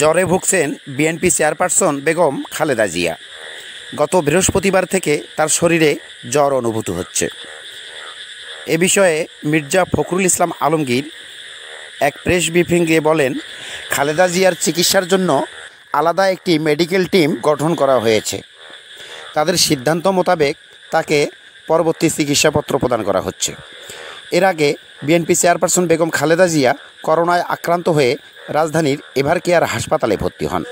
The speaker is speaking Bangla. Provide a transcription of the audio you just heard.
জ্বরে ভুগছেন বিএনপি চেয়ারপারসন বেগম খালেদা জিয়া গত বৃহস্পতিবার থেকে তার শরীরে জ্বর অনুভূত হচ্ছে এ বিষয়ে মির্জা ফখরুল ইসলাম আলমগীর এক প্রেস ব্রিফিংয়ে বলেন খালেদা জিয়ার চিকিৎসার জন্য আলাদা একটি মেডিকেল টিম গঠন করা হয়েছে তাদের সিদ্ধান্ত মোতাবেক তাকে পরবর্তী চিকিৎসাপত্র প্রদান করা হচ্ছে এর আগে বিএনপি চেয়ারপারসন বেগম খালেদা জিয়া করোনায় আক্রান্ত হয়ে রাজধানীর এভার কেয়ার হাসপাতালে ভর্তি হন